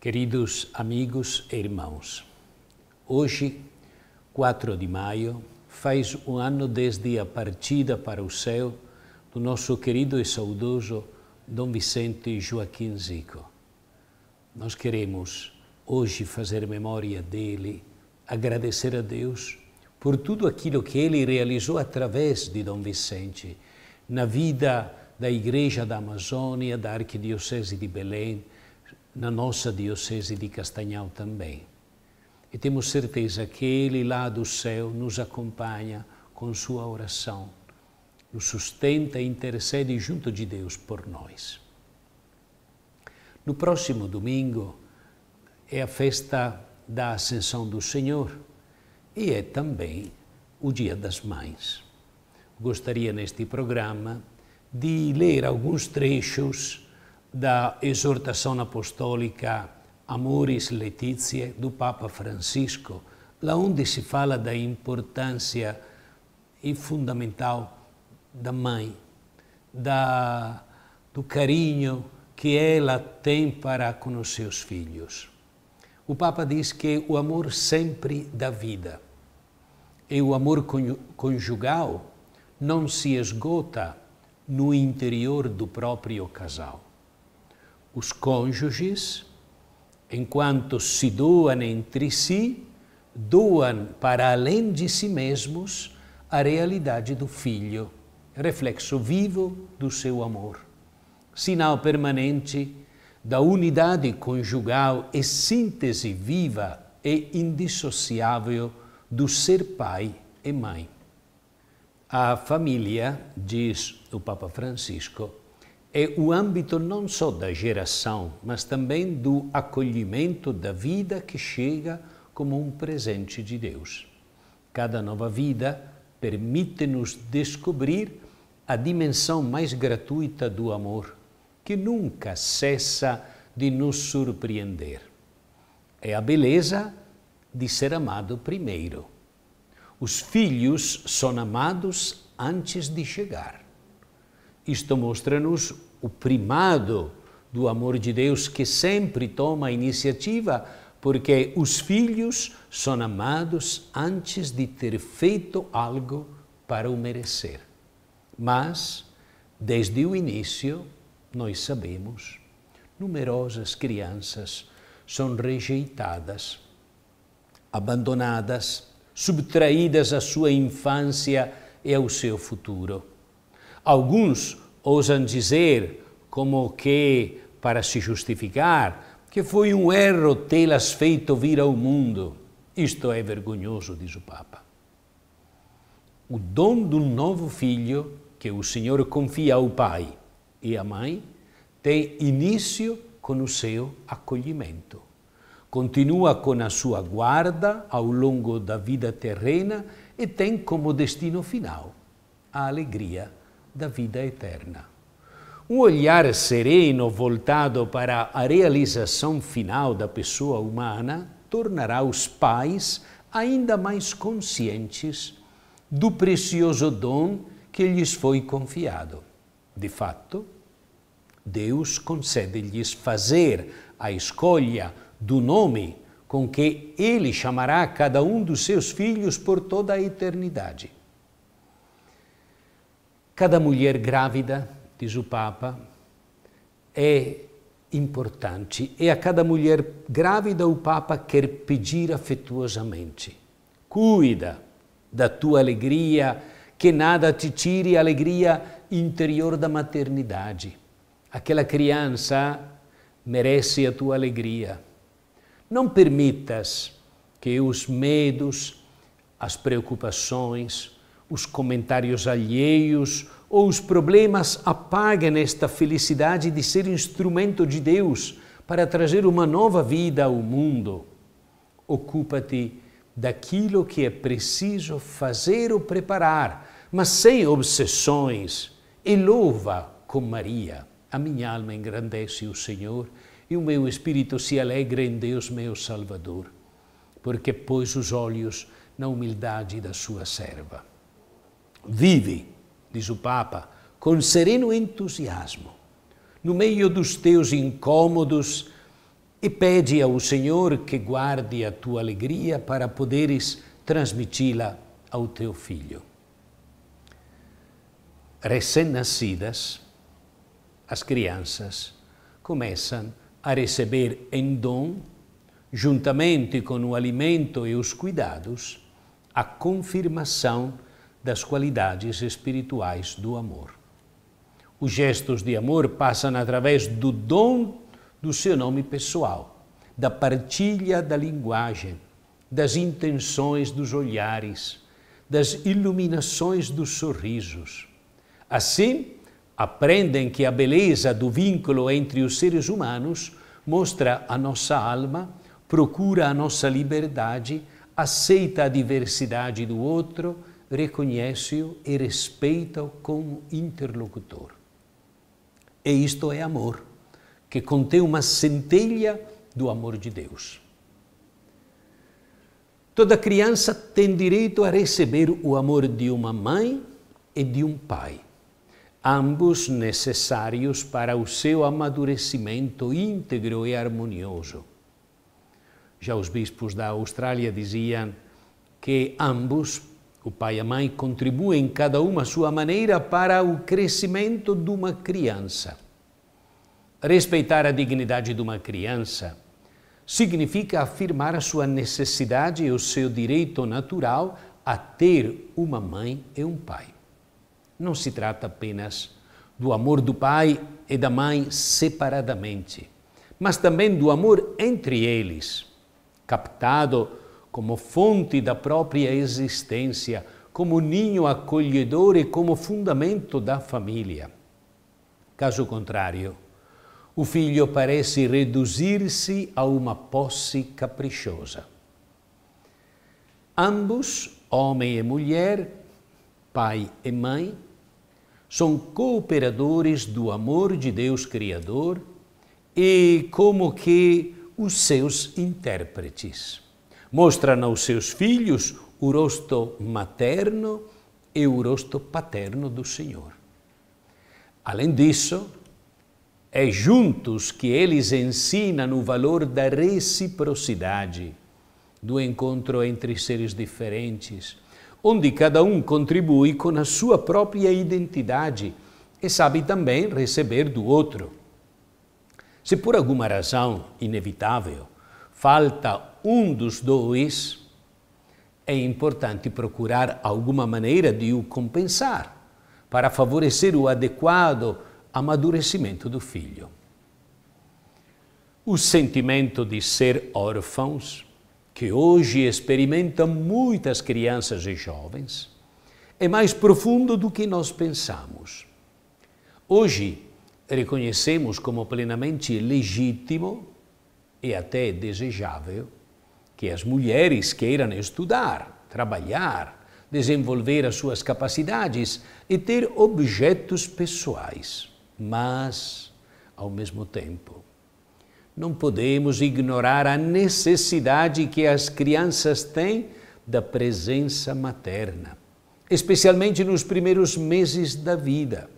Queridos amigos e irmãos, hoje, 4 de maio, faz um ano desde a partida para o céu do nosso querido e saudoso Dom Vicente Joaquim Zico. Nós queremos hoje fazer memória dele, agradecer a Deus por tudo aquilo que ele realizou através de Dom Vicente na vida da Igreja da Amazônia, da Arquidiocese de Belém, na nossa Diocese de Castanhal também. E temos certeza que Ele lá do céu nos acompanha com Sua oração, nos sustenta e intercede junto de Deus por nós. No próximo domingo é a festa da Ascensão do Senhor e é também o Dia das Mães. Gostaria neste programa de ler alguns trechos da exortação apostólica Amoris Letitiae do Papa Francisco, lá onde se fala da importância e fundamental da mãe, da, do carinho que ela tem para com os seus filhos. O Papa diz que o amor sempre dá vida e o amor conjugal não se esgota no interior do próprio casal os cônjuges, enquanto se doam entre si, doam para além de si mesmos a realidade do filho, reflexo vivo do seu amor, sinal permanente da unidade conjugal e síntese viva e indissociável do ser pai e mãe. A família, diz o Papa Francisco, é o âmbito não só da geração, mas também do acolhimento da vida que chega como um presente de Deus. Cada nova vida permite-nos descobrir a dimensão mais gratuita do amor, que nunca cessa de nos surpreender. É a beleza de ser amado primeiro. Os filhos são amados antes de chegar. Isto mostra-nos o primado do amor de Deus que sempre toma a iniciativa, porque os filhos são amados antes de ter feito algo para o merecer. Mas, desde o início, nós sabemos, numerosas crianças são rejeitadas, abandonadas, subtraídas à sua infância e ao seu futuro. Alguns ousam dizer, como que para se justificar, que foi um erro tê-las feito vir ao mundo. Isto é vergonhoso, diz o Papa. O dom do novo filho que o Senhor confia ao pai e à mãe tem início com o seu acolhimento. Continua com a sua guarda ao longo da vida terrena e tem como destino final a alegria da vida eterna. Um olhar sereno voltado para a realização final da pessoa humana tornará os pais ainda mais conscientes do precioso dom que lhes foi confiado. De fato, Deus concede-lhes fazer a escolha do nome com que ele chamará cada um dos seus filhos por toda a eternidade. Cada mulher grávida, diz o Papa, é importante e a cada mulher grávida o Papa quer pedir afetuosamente: cuida da tua alegria, que nada te tire a alegria interior da maternidade. Aquela criança merece a tua alegria. Não permitas que os medos, as preocupações, os comentários alheios, ou os problemas apaguem esta felicidade de ser instrumento de Deus para trazer uma nova vida ao mundo. Ocupa-te daquilo que é preciso fazer ou preparar, mas sem obsessões, e louva com Maria. A minha alma engrandece o Senhor e o meu espírito se alegra em Deus, meu Salvador, porque pôs os olhos na humildade da sua serva. Vive! diz o Papa, com sereno entusiasmo, no meio dos teus incômodos, e pede ao Senhor que guarde a tua alegria para poderes transmiti-la ao teu filho. Recém-nascidas, as crianças começam a receber em dom, juntamente com o alimento e os cuidados, a confirmação das qualidades espirituais do amor. Os gestos de amor passam através do dom do seu nome pessoal, da partilha da linguagem, das intenções dos olhares, das iluminações dos sorrisos. Assim, aprendem que a beleza do vínculo entre os seres humanos mostra a nossa alma, procura a nossa liberdade, aceita a diversidade do outro, reconhece-o e respeita-o como interlocutor. E isto é amor, que contém uma centelha do amor de Deus. Toda criança tem direito a receber o amor de uma mãe e de um pai, ambos necessários para o seu amadurecimento íntegro e harmonioso. Já os bispos da Austrália diziam que ambos o pai e a mãe contribuem, cada uma à sua maneira, para o crescimento de uma criança. Respeitar a dignidade de uma criança significa afirmar a sua necessidade e o seu direito natural a ter uma mãe e um pai. Não se trata apenas do amor do pai e da mãe separadamente, mas também do amor entre eles, captado como fonte da própria existência, como ninho acolhedor e como fundamento da família. Caso contrário, o filho parece reduzir-se a uma posse caprichosa. Ambos, homem e mulher, pai e mãe, são cooperadores do amor de Deus Criador e como que os seus intérpretes. Mostrano aos seus filhos o rosto materno e o rosto paterno do Senhor. Além disso, é juntos que eles ensinam o valor da reciprocidade, do encontro entre seres diferentes, onde cada um contribui com a sua própria identidade e sabe também receber do outro. Se por alguma razão inevitável falta um dos dois, é importante procurar alguma maneira de o compensar para favorecer o adequado amadurecimento do filho. O sentimento de ser órfãos, que hoje experimentam muitas crianças e jovens, é mais profundo do que nós pensamos. Hoje, reconhecemos como plenamente legítimo e é até desejável que as mulheres queiram estudar, trabalhar, desenvolver as suas capacidades e ter objetos pessoais. Mas, ao mesmo tempo, não podemos ignorar a necessidade que as crianças têm da presença materna, especialmente nos primeiros meses da vida.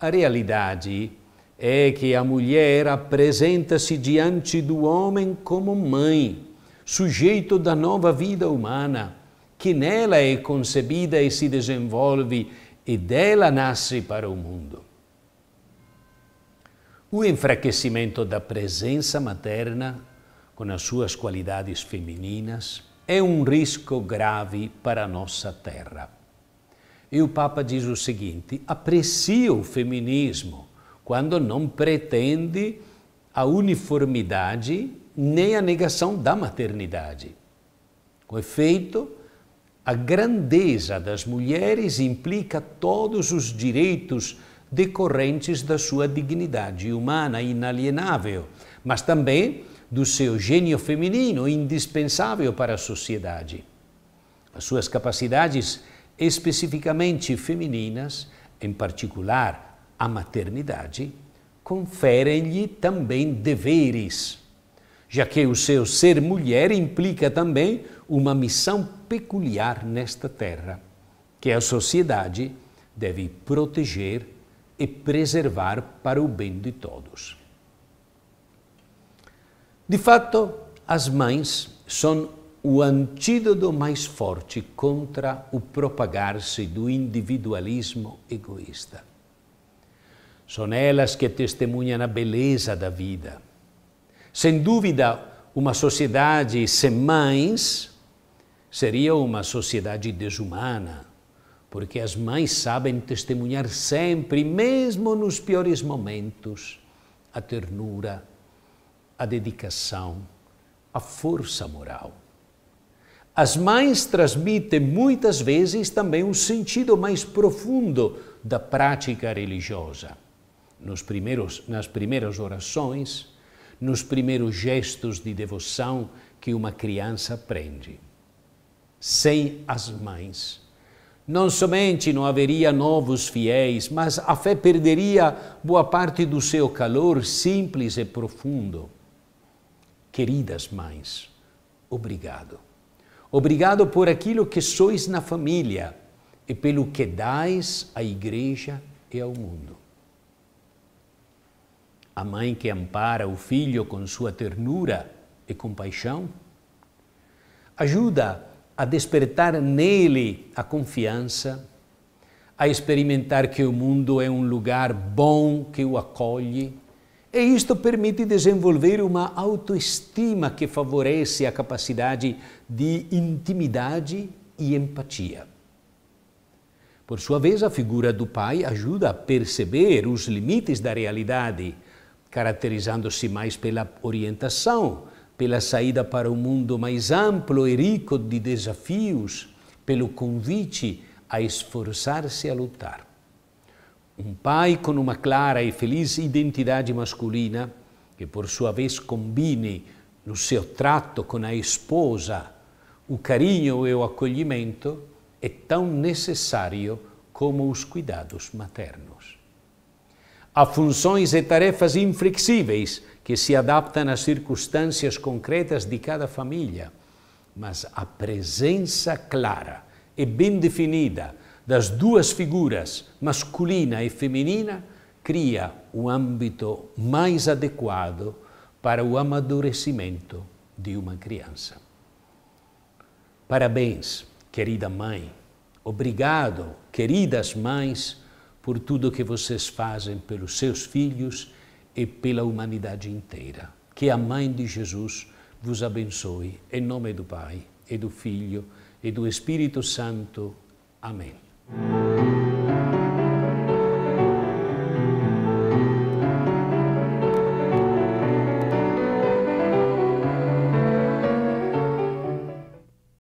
A realidade é é que a mulher apresenta-se diante do homem como mãe, sujeito da nova vida humana, que nela é concebida e se desenvolve, e dela nasce para o mundo. O enfraquecimento da presença materna, com as suas qualidades femininas, é um risco grave para a nossa terra. E o Papa diz o seguinte: aprecia o feminismo quando não pretende a uniformidade nem a negação da maternidade. Com efeito, a grandeza das mulheres implica todos os direitos decorrentes da sua dignidade humana inalienável, mas também do seu gênio feminino indispensável para a sociedade. As suas capacidades especificamente femininas, em particular a maternidade confere-lhe também deveres, já que o seu ser mulher implica também uma missão peculiar nesta terra, que a sociedade deve proteger e preservar para o bem de todos. De fato, as mães são o antídoto mais forte contra o propagar-se do individualismo egoísta. São elas que testemunham a beleza da vida. Sem dúvida, uma sociedade sem mães seria uma sociedade desumana, porque as mães sabem testemunhar sempre, mesmo nos piores momentos, a ternura, a dedicação, a força moral. As mães transmitem muitas vezes também um sentido mais profundo da prática religiosa nos primeiros, nas primeiras orações, nos primeiros gestos de devoção que uma criança aprende. Sem as mães, não somente não haveria novos fiéis, mas a fé perderia boa parte do seu calor simples e profundo. Queridas mães, obrigado. Obrigado por aquilo que sois na família e pelo que dais à igreja e ao mundo a mãe que ampara o filho com sua ternura e compaixão? Ajuda a despertar nele a confiança, a experimentar que o mundo é um lugar bom que o acolhe. E isto permite desenvolver uma autoestima que favorece a capacidade de intimidade e empatia. Por sua vez, a figura do pai ajuda a perceber os limites da realidade caracterizando-se mais pela orientação, pela saída para um mundo mais amplo e rico de desafios, pelo convite a esforçar-se a lutar. Um pai com uma clara e feliz identidade masculina, que por sua vez combine no seu trato com a esposa o carinho e o acolhimento, é tão necessário como os cuidados maternos a funções e tarefas inflexíveis que se adaptam às circunstâncias concretas de cada família, mas a presença clara e bem definida das duas figuras, masculina e feminina, cria um âmbito mais adequado para o amadurecimento de uma criança. Parabéns, querida mãe. Obrigado, queridas mães por tudo que vocês fazem pelos seus filhos e pela humanidade inteira. Que a mãe de Jesus vos abençoe, em nome do Pai, e do Filho, e do Espírito Santo. Amém.